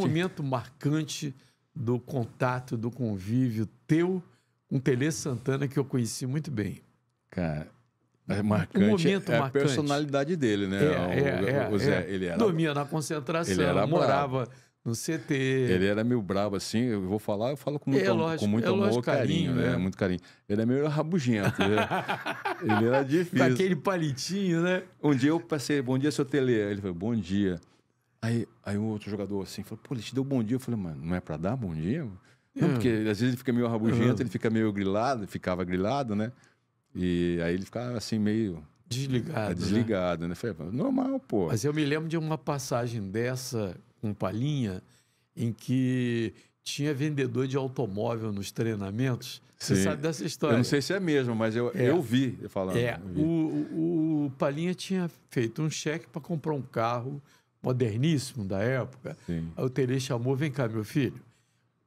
Um momento marcante do contato, do convívio teu com Tele Santana que eu conheci muito bem? Cara, é marcante um momento é marcante. a personalidade dele, né? É, o, é, é o Zé, é. ele era, dormia na concentração, ele era morava bravo. no CT. Ele era meio brabo, assim, eu vou falar, eu falo com é, muito, lógico, com muito amor, carinho, carinho né? né? Muito carinho. Ele é meio rabugento, né? ele era difícil. Daquele palitinho, né? Um dia eu passei, bom dia, seu Tele. Ele falou, bom dia. Aí, aí outro jogador assim falou, pô, ele te deu bom dia. Eu falei, mano, não é pra dar bom dia? Não, é. porque às vezes ele fica meio rabugento, é. ele fica meio grilado, ficava grilado, né? E aí ele ficava assim meio... Desligado, é, né? Desligado, né? né? Falei, normal, pô. Mas eu me lembro de uma passagem dessa com Palinha em que tinha vendedor de automóvel nos treinamentos. Sim. Você sabe dessa história? Eu não sei se é mesmo, mas eu, é. eu vi falando. É, vi. O, o, o Palinha tinha feito um cheque para comprar um carro moderníssimo da época. Sim. Aí o Tele chamou: vem cá, meu filho,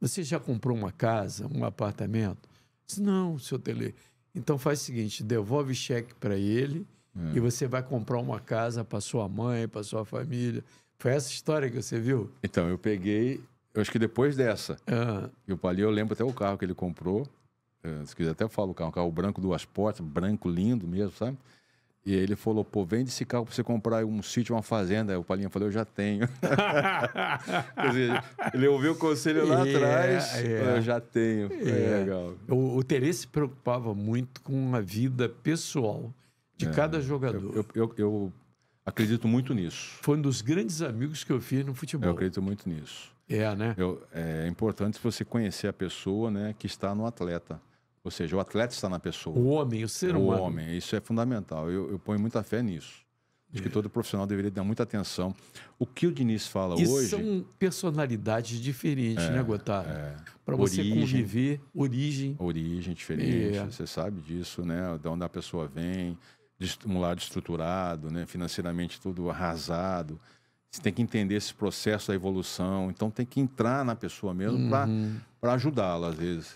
você já comprou uma casa, um apartamento? Disse, não, seu Tele. Então faz o seguinte: devolve cheque para ele é. e você vai comprar uma casa para sua mãe, para sua família. Foi essa história que você viu? Então, eu peguei, eu acho que depois dessa. Ah. Eu ali eu lembro até o carro que ele comprou. Eh, se quiser, até falo o carro, um carro branco, duas portas, branco lindo mesmo, sabe? E ele falou, pô, vende esse carro para você comprar um sítio, uma fazenda. O Palinha falou, eu já tenho. Quer dizer, ele ouviu o conselho lá é, atrás, yeah, é. eu já tenho. É legal. O, o Terê se preocupava muito com a vida pessoal de é, cada jogador. eu, eu, eu, eu Acredito muito nisso. Foi um dos grandes amigos que eu fiz no futebol. Eu acredito muito nisso. É, né? Eu, é importante você conhecer a pessoa né, que está no atleta. Ou seja, o atleta está na pessoa. O homem, o ser o humano. O homem, isso é fundamental. Eu, eu ponho muita fé nisso. Acho é. que todo profissional deveria dar muita atenção. O que o Diniz fala e hoje. São personalidades diferentes, é, né, Gotardo? É. Para você conviver, origem. Origem diferente, é. você sabe disso, né? De onde a pessoa vem, de um lado estruturado, né? financeiramente tudo arrasado. Você tem que entender esse processo da evolução, então tem que entrar na pessoa mesmo uhum. para ajudá-la, às vezes.